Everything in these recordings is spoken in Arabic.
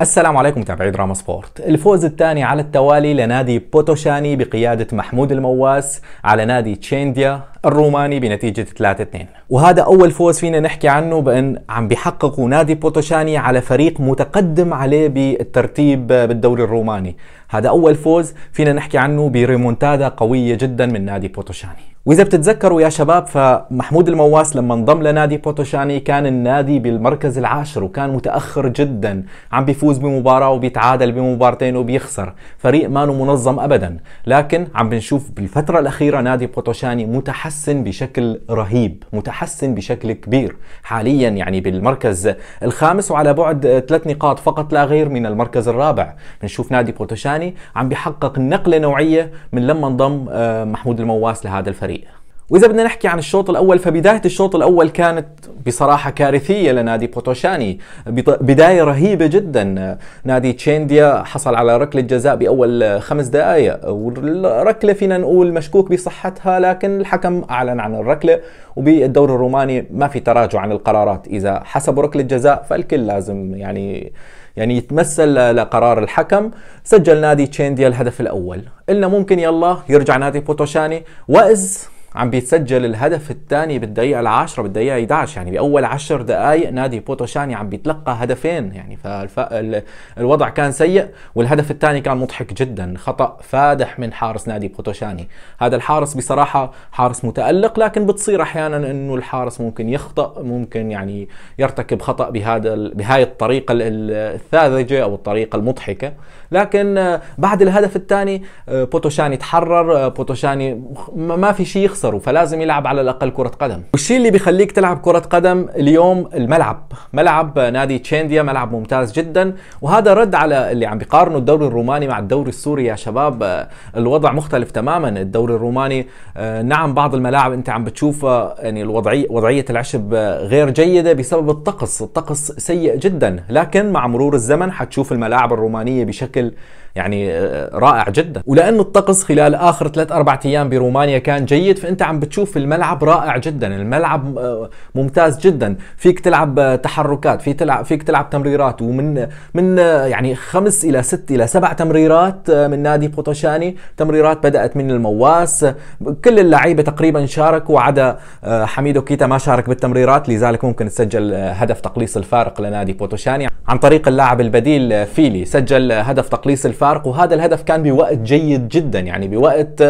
السلام عليكم متابعي دراما سبورت الفوز الثاني على التوالي لنادي بوتوشاني بقيادة محمود المواس على نادي تشينديا الروماني بنتيجة 3-2 وهذا أول فوز فينا نحكي عنه بأن عم بيحققوا نادي بوتوشاني على فريق متقدم عليه بالترتيب بالدوري الروماني هذا أول فوز فينا نحكي عنه بريمونتادا قوية جدا من نادي بوتوشاني واذا بتتذكروا يا شباب فمحمود المواس لما انضم لنادي بوتوشاني كان النادي بالمركز العاشر وكان متاخر جدا عم بيفوز بمباراه وبيتعادل بمبارتين وبيخسر فريق مانو منظم ابدا لكن عم بنشوف بالفتره الاخيره نادي بوتوشاني متحسن بشكل رهيب متحسن بشكل كبير حاليا يعني بالمركز الخامس وعلى بعد ثلاث نقاط فقط لا غير من المركز الرابع بنشوف نادي بوتوشاني عم بيحقق نقله نوعيه من لما انضم آه، محمود المواس لهذا الفريق الفريق وإذا بدنا نحكي عن الشوط الأول فبداية الشوط الأول كانت بصراحة كارثية لنادي بوتوشاني بداية رهيبة جدا نادي تشينديا حصل على ركلة جزاء بأول خمس دقائق والركلة فينا نقول مشكوك بصحتها لكن الحكم أعلن عن الركلة وبالدور الروماني ما في تراجع عن القرارات إذا حسبوا ركلة جزاء فالكل لازم يعني يعني يتمثل لقرار الحكم سجل نادي تشينديا الهدف الاول قلنا ممكن يلا يرجع نادي بوتوشاني واز عم بيتسجل الهدف الثاني بالدقيقة العاشرة بالدقيقة 11 يعني بأول عشر دقائق نادي بوتوشاني عم بيتلقى هدفين يعني فالوضع كان سيء والهدف الثاني كان مضحك جدا خطأ فادح من حارس نادي بوتوشاني هذا الحارس بصراحة حارس متألق لكن بتصير أحيانا أنه الحارس ممكن يخطأ ممكن يعني يرتكب خطأ بهذا بهاي الطريقة الساذجة أو الطريقة المضحكة لكن آه، بعد الهدف الثاني آه، بوتوشاني تحرر آه، بوتوشاني ما في شيء يخسر خسروا فلازم يلعب على الاقل كره قدم والشيء اللي بيخليك تلعب كره قدم اليوم الملعب ملعب نادي تشينديا ملعب ممتاز جدا وهذا رد على اللي عم بيقارنوا الدوري الروماني مع الدوري السوري يا شباب آه، الوضع مختلف تماما الدوري الروماني آه، نعم بعض الملاعب انت عم بتشوف آه، يعني الوضعيه وضعيه العشب غير جيده بسبب الطقس الطقس سيء جدا لكن مع مرور الزمن حتشوف الملاعب الرومانيه بشكل يعني آه، رائع جدا ولأنه الطقس خلال آخر 3 4 أيام برومانيا كان جيد فأنت عم بتشوف الملعب رائع جدا الملعب آه، ممتاز جدا فيك تلعب آه، تحركات فيك تلعب فيك تلعب تمريرات ومن من يعني خمس إلى ست إلى سبع تمريرات من نادي بوتوشاني تمريرات بدأت من المواس كل اللعيبة تقريبا شاركوا عدا حميدو كيتا ما شارك بالتمريرات لذلك ممكن تسجل هدف تقليص الفارق لنادي بوتوشاني عن طريق اللاعب البديل فيلي سجل هدف تقليص الفارق الفارق وهذا الهدف كان بوقت جيد جدا يعني بوقت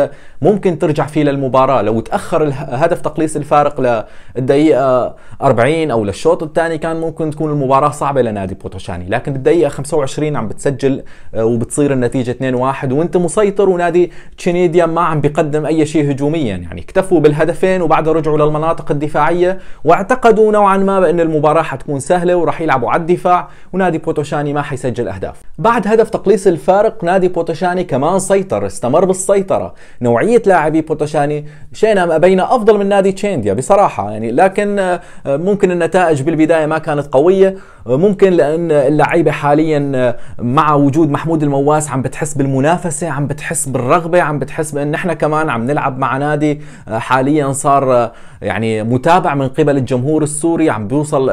ممكن ترجع فيه للمباراة لو تأخر هدف تقليص الفارق للدقيقة 40 أو للشوط الثاني كان ممكن تكون المباراة صعبة لنادي بوتوشاني لكن بالدقيقة 25 عم بتسجل آه، وبتصير النتيجة 2-1 وانت مسيطر ونادي تشينيديا ما عم بيقدم أي شيء هجوميا يعني اكتفوا بالهدفين وبعدها رجعوا للمناطق الدفاعية واعتقدوا نوعا ما بأن المباراة حتكون سهلة وراح يلعبوا على الدفاع ونادي بوتوشاني ما حيسجل أهداف بعد هدف تقليص الفارق فارق نادي بوتوشاني كمان سيطر استمر بالسيطرة نوعية لاعبي بوتوشاني شئنا بين أفضل من نادي تشينديا بصراحة يعني لكن آه، ممكن النتائج بالبداية ما كانت قوية ممكن لان اللعيبه حاليا آه، مع وجود محمود المواس عم بتحس بالمنافسه عم بتحس بالرغبه عم بتحس بان احنا كمان عم نلعب مع نادي آه، حاليا صار آه، يعني متابع من قبل الجمهور السوري عم بيوصل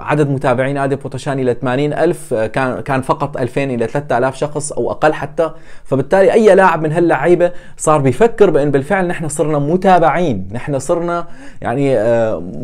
عدد متابعين نادي بوتشاني الى 80 الف كان كان فقط 2000 الى 3000 شخص او اقل حتى فبالتالي اي لاعب من هاللعيبه صار بيفكر بان بالفعل نحن صرنا متابعين نحن صرنا يعني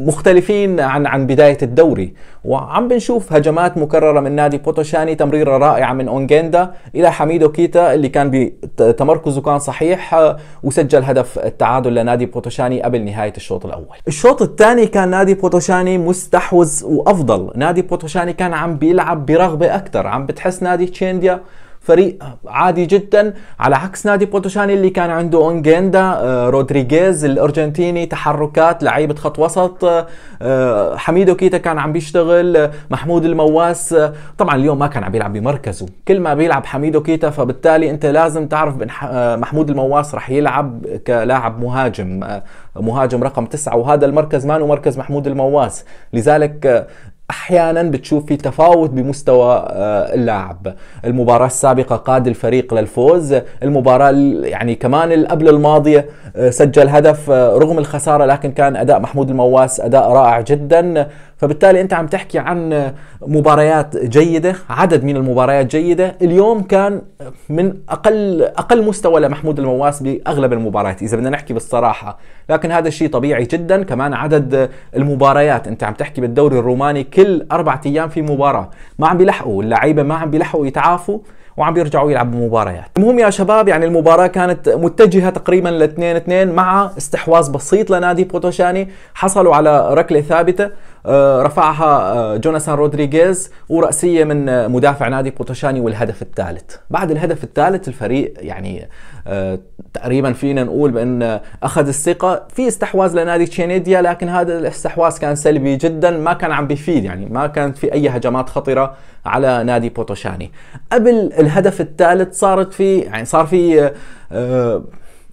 مختلفين عن عن بدايه الدوري وعم بنشوف هجمات مكررة من نادي بوتوشاني تمريرة رائعة من اونجندا إلى حميدو كيتا اللي كان بتمركزه كان صحيح آه، وسجل هدف التعادل لنادي بوتوشاني قبل نهاية الشوط الأول الشوط الثاني كان نادي بوتوشاني مستحوذ وأفضل نادي بوتوشاني كان عم بيلعب برغبة أكثر عم بتحس نادي تشينديا فريق عادي جدا على عكس نادي بوتوشاني اللي كان عنده اونجيندا آه، رودريغيز الارجنتيني تحركات لعيبه خط وسط آه، آه، حميدو كيتا كان عم بيشتغل محمود المواس طبعا اليوم ما كان عم بيلعب بمركزه كل ما بيلعب حميدو كيتا فبالتالي انت لازم تعرف محمود المواس رح يلعب كلاعب مهاجم مهاجم رقم تسعة وهذا المركز ما مركز محمود المواس لذلك احيانا بتشوف في تفاوت بمستوى آه، اللاعب المباراه السابقه قاد الفريق للفوز المباراه يعني كمان قبل الماضيه آه، سجل هدف آه، رغم الخساره لكن كان اداء محمود المواس اداء رائع جدا فبالتالي انت عم تحكي عن مباريات جيده عدد من المباريات جيده اليوم كان من اقل اقل مستوى لمحمود المواس باغلب المباريات اذا بدنا نحكي بالصراحه لكن هذا الشيء طبيعي جدا كمان عدد المباريات انت عم تحكي بالدوري الروماني كل اربع ايام في مباراه ما عم بيلحقوا اللعيبه ما عم بيلحقوا يتعافوا وعم بيرجعوا يلعبوا مباريات المهم يا شباب يعني المباراة كانت متجهة تقريبا ل 2-2 مع استحواذ بسيط لنادي بوتوشاني حصلوا على ركلة ثابتة آه، رفعها آه، جوناثان رودريغيز ورأسية من مدافع نادي بوتوشاني والهدف الثالث بعد الهدف الثالث الفريق يعني آه، تقريبا فينا نقول بأن أخذ الثقة في استحواذ لنادي تشينيديا لكن هذا الاستحواذ كان سلبي جدا ما كان عم بيفيد يعني ما كانت في أي هجمات خطرة على نادي بوتوشاني قبل الهدف الثالث صارت في يعني صار في آه،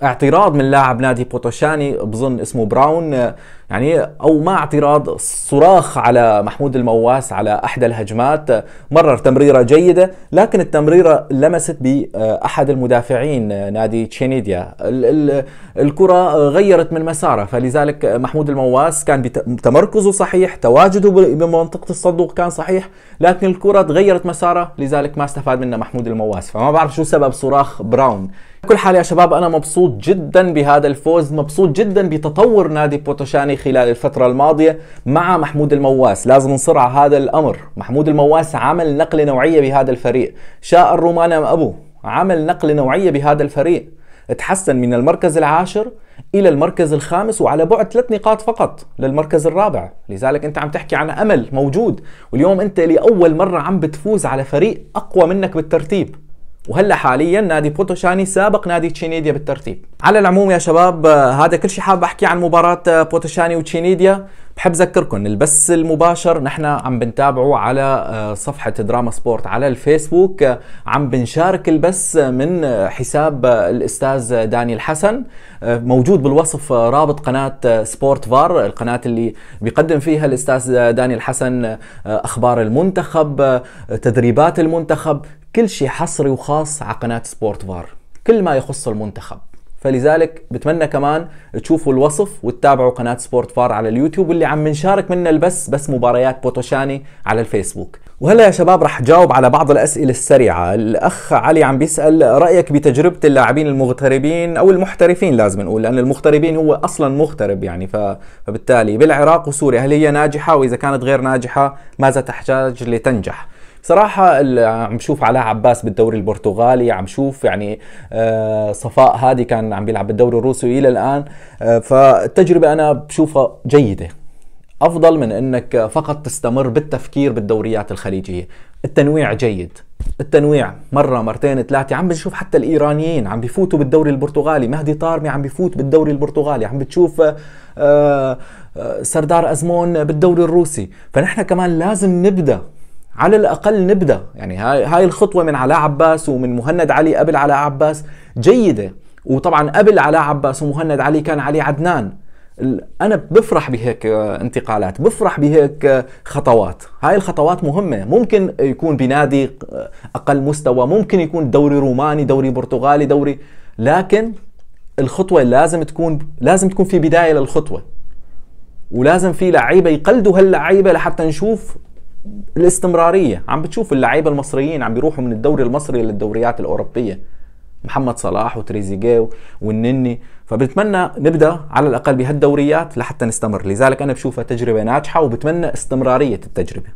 اعتراض من لاعب نادي بوتوشاني بظن اسمه براون آه، يعني او مع اعتراض صراخ على محمود المواس على احدى الهجمات مرر تمريره جيده لكن التمريره لمست باحد المدافعين نادي تشينيديا الكره غيرت من مساره فلذلك محمود المواس كان تمركزه صحيح تواجده بمنطقه الصندوق كان صحيح لكن الكره تغيرت مساره لذلك ما استفاد منه محمود المواس فما بعرف شو سبب صراخ براون كل حال يا شباب انا مبسوط جدا بهذا الفوز مبسوط جدا بتطور نادي بوتوشاني خلال الفترة الماضية مع محمود المواس لازم نصرع على هذا الأمر محمود المواس عمل نقلة نوعية بهذا الفريق شاء الرومان أم أبو عمل نقلة نوعية بهذا الفريق تحسن من المركز العاشر إلى المركز الخامس وعلى بعد ثلاث نقاط فقط للمركز الرابع لذلك أنت عم تحكي عن أمل موجود واليوم أنت لأول مرة عم بتفوز على فريق أقوى منك بالترتيب وهلا حاليا نادي بوتوشاني سابق نادي تشينيديا بالترتيب على العموم يا شباب آه، هذا كل شيء حاب احكي عن مباراه آه، بوتوشاني وتشينيديا بحب اذكركم البث المباشر نحن عم بنتابعه على آه، صفحه دراما سبورت على الفيسبوك عم بنشارك البث من حساب الاستاذ داني الحسن موجود بالوصف رابط قناه سبورت فار القناه اللي بيقدم فيها الاستاذ داني الحسن اخبار المنتخب تدريبات المنتخب كل شيء حصري وخاص على قناة سبورت فار كل ما يخص المنتخب فلذلك بتمنى كمان تشوفوا الوصف وتتابعوا قناة سبورت فار على اليوتيوب واللي عم نشارك منها البس بس مباريات بوتوشاني على الفيسبوك وهلا يا شباب رح جاوب على بعض الأسئلة السريعة الأخ علي عم بيسأل رأيك بتجربة اللاعبين المغتربين أو المحترفين لازم نقول لأن المغتربين هو أصلا مغترب يعني فبالتالي بالعراق وسوريا هل هي ناجحة وإذا كانت غير ناجحة ماذا تحتاج لتنجح صراحه عم بشوف علاء عباس بالدوري البرتغالي عم شوف يعني آه، صفاء هادي كان عم بيلعب بالدوري الروسي الى الان آه، فالتجربه انا بشوفها جيده افضل من انك فقط تستمر بالتفكير بالدوريات الخليجيه التنويع جيد التنويع مرة مرتين ثلاثة عم بنشوف حتى الإيرانيين عم بفوتوا بالدوري البرتغالي مهدي طارمي عم بفوت بالدوري البرتغالي عم بتشوف آه، سردار أزمون بالدوري الروسي فنحن كمان لازم نبدأ على الاقل نبدا يعني هاي الخطوه من علاء عباس ومن مهند علي قبل علاء عباس جيده وطبعا قبل علاء عباس ومهند علي كان علي عدنان انا بفرح بهيك آه، انتقالات بفرح بهيك آه، خطوات هاي الخطوات مهمه ممكن يكون بنادي آه، اقل مستوى ممكن يكون دوري روماني دوري برتغالي دوري لكن الخطوه لازم تكون لازم تكون في بدايه للخطوه ولازم في لعيبه يقلدوا هاللعيبه لحتى نشوف الاستمراريه عم بتشوف اللعيبه المصريين عم بيروحوا من الدوري المصري للدوريات الاوروبيه محمد صلاح وتريزيجيه والنني فبتمنى نبدا على الاقل بهالدوريات لحتى نستمر لذلك انا بشوفها تجربه ناجحه وبتمنى استمراريه التجربه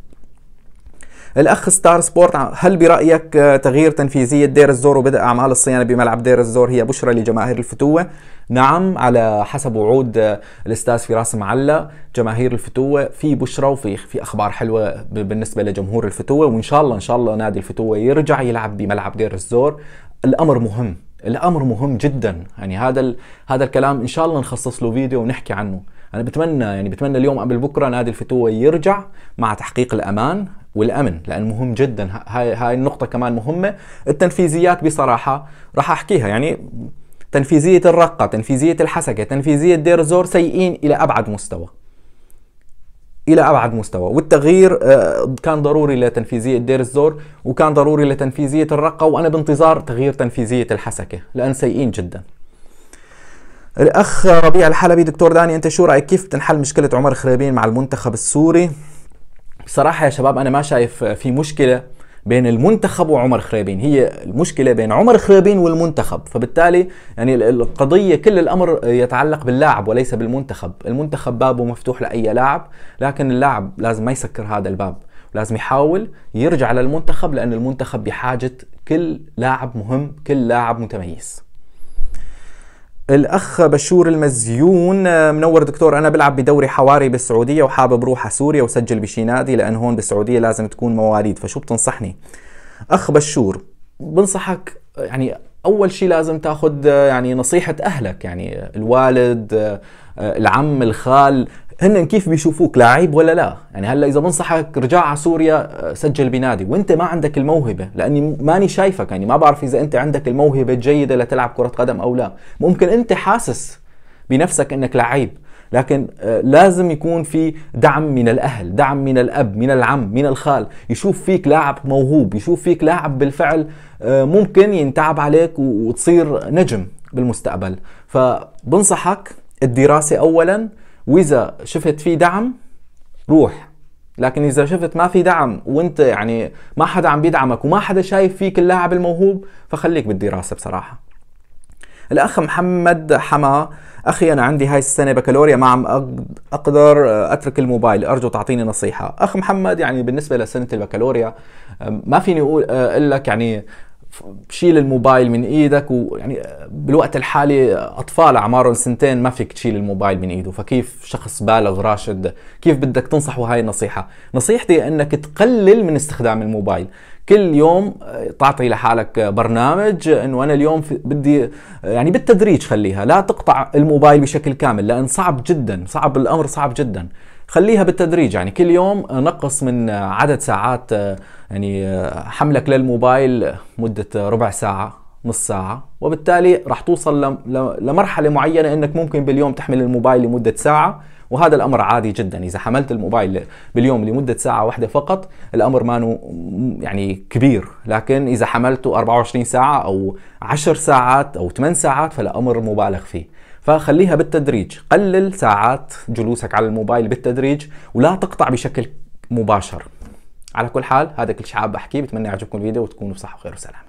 الاخ ستار سبورت هل برايك آه، تغيير تنفيذيه دير الزور وبدا اعمال الصيانه بملعب دير الزور هي بشرى لجماهير الفتوه نعم على حسب وعود آه، الاستاذ فراس معلا جماهير الفتوه في بشرى وفي في اخبار حلوه بالنسبه لجمهور الفتوه وان شاء الله ان شاء الله نادي الفتوه يرجع يلعب بملعب دير الزور الامر مهم الامر مهم جدا يعني هذا ال... هذا الكلام ان شاء الله نخصص له فيديو ونحكي عنه انا بتمنى يعني بتمنى اليوم قبل بكره نادي الفتوه يرجع مع تحقيق الامان والامن لان مهم جدا هاي هاي النقطه كمان مهمه التنفيذيات بصراحه راح احكيها يعني تنفيذيه الرقه تنفيذيه الحسكه تنفيذيه دير الزور سيئين الى ابعد مستوى الى ابعد مستوى والتغيير آه، كان ضروري لتنفيذيه دير الزور وكان ضروري لتنفيذيه الرقه وانا بانتظار تغيير تنفيذيه الحسكه لان سيئين جدا الاخ ربيع الحلبي دكتور داني انت شو رايك كيف تنحل مشكله عمر خريبين مع المنتخب السوري بصراحة يا شباب أنا ما شايف في مشكلة بين المنتخب وعمر خريبين هي المشكلة بين عمر خريبين والمنتخب فبالتالي يعني القضية كل الأمر يتعلق باللاعب وليس بالمنتخب المنتخب بابه مفتوح لأي لاعب لكن اللاعب لازم ما يسكر هذا الباب لازم يحاول يرجع للمنتخب لأن المنتخب بحاجة كل لاعب مهم كل لاعب متميز الاخ بشور المزيون آه، منور دكتور انا بلعب بدوري حواري بالسعوديه وحابب روح على سوريا وسجل بشي نادي لان هون بالسعوديه لازم تكون مواليد فشو بتنصحني اخ بشور بنصحك يعني اول شيء لازم تاخذ آه، يعني نصيحه اهلك يعني الوالد آه، العم الخال هن كيف بيشوفوك لعيب ولا لا يعني هلا اذا بنصحك رجع على سوريا آه، سجل بنادي وانت ما عندك الموهبه لاني ماني شايفك يعني ما بعرف اذا انت عندك الموهبه الجيده لتلعب كره قدم او لا ممكن انت حاسس بنفسك انك لعيب لكن آه، لازم يكون في دعم من الاهل دعم من الاب من العم من الخال يشوف فيك لاعب موهوب يشوف فيك لاعب بالفعل آه، ممكن ينتعب عليك وتصير نجم بالمستقبل فبنصحك الدراسه اولا واذا شفت في دعم روح لكن اذا شفت ما في دعم وانت يعني ما حدا عم بيدعمك وما حدا شايف فيك اللاعب الموهوب فخليك بالدراسه بصراحه الاخ محمد حما اخي انا عندي هاي السنه بكالوريا ما عم اقدر آه، اترك الموبايل ارجو تعطيني نصيحه اخ محمد يعني بالنسبه لسنه البكالوريا آه، ما فيني اقول آه، اقول لك يعني شيل الموبايل من ايدك ويعني بالوقت الحالي اطفال اعمارهم سنتين ما فيك تشيل الموبايل من ايده فكيف شخص بالغ راشد كيف بدك تنصحه هاي النصيحه نصيحتي انك تقلل من استخدام الموبايل كل يوم آه، تعطي لحالك برنامج انه انا اليوم بدي آه، يعني بالتدريج خليها لا تقطع الموبايل بشكل كامل لان صعب جدا صعب الامر صعب جدا خليها بالتدريج يعني كل يوم نقص من عدد ساعات آه، يعني آه، حملك للموبايل مدة ربع ساعة نص ساعة وبالتالي راح توصل لمرحلة معينة انك ممكن باليوم تحمل الموبايل لمدة ساعة وهذا الامر عادي جدا اذا حملت الموبايل باليوم لمده ساعه واحده فقط الامر ما يعني كبير لكن اذا حملته 24 ساعه او 10 ساعات او 8 ساعات فالامر مبالغ فيه فخليها بالتدريج قلل ساعات جلوسك على الموبايل بالتدريج ولا تقطع بشكل مباشر على كل حال هذا كل شيء حابب احكيه بتمنى يعجبكم الفيديو وتكونوا بصحه وخير وسلامه